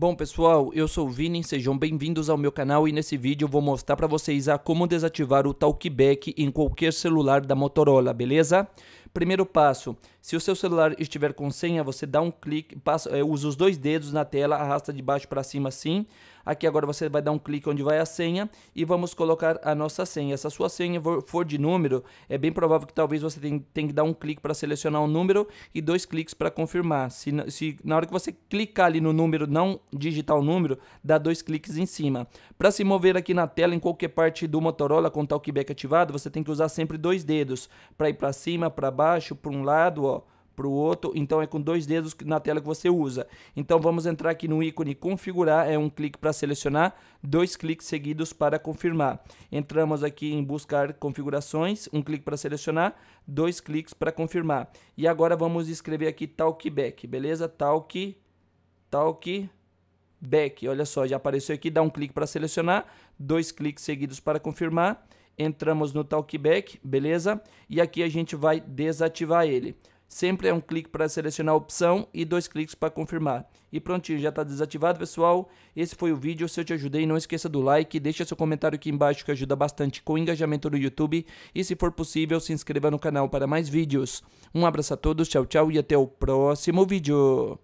Bom pessoal, eu sou o Vini, sejam bem-vindos ao meu canal e nesse vídeo eu vou mostrar para vocês a como desativar o TalkBack em qualquer celular da Motorola, beleza? Primeiro passo: se o seu celular estiver com senha, você dá um clique, passa, é, usa os dois dedos na tela, arrasta de baixo para cima assim. Aqui agora você vai dar um clique onde vai a senha e vamos colocar a nossa senha. Se a sua senha for de número, é bem provável que talvez você tenha, que dar um clique para selecionar o um número e dois cliques para confirmar. Se, se na hora que você clicar ali no número, não digitar o número, dá dois cliques em cima. Para se mover aqui na tela, em qualquer parte do Motorola com o talkback ativado, você tem que usar sempre dois dedos para ir para cima, para baixo, para um lado, ó, para o outro. Então é com dois dedos na tela que você usa. Então vamos entrar aqui no ícone configurar, é um clique para selecionar, dois cliques seguidos para confirmar. Entramos aqui em buscar configurações, um clique para selecionar, dois cliques para confirmar. E agora vamos escrever aqui talkback, beleza? Talk, talk back. Olha só, já apareceu aqui, dá um clique para selecionar, dois cliques seguidos para confirmar entramos no Talkback, beleza? E aqui a gente vai desativar ele. Sempre é um clique para selecionar a opção e dois cliques para confirmar. E prontinho, já está desativado, pessoal. Esse foi o vídeo. Se eu te ajudei, não esqueça do like. Deixa seu comentário aqui embaixo que ajuda bastante com o engajamento no YouTube. E se for possível, se inscreva no canal para mais vídeos. Um abraço a todos, tchau, tchau e até o próximo vídeo.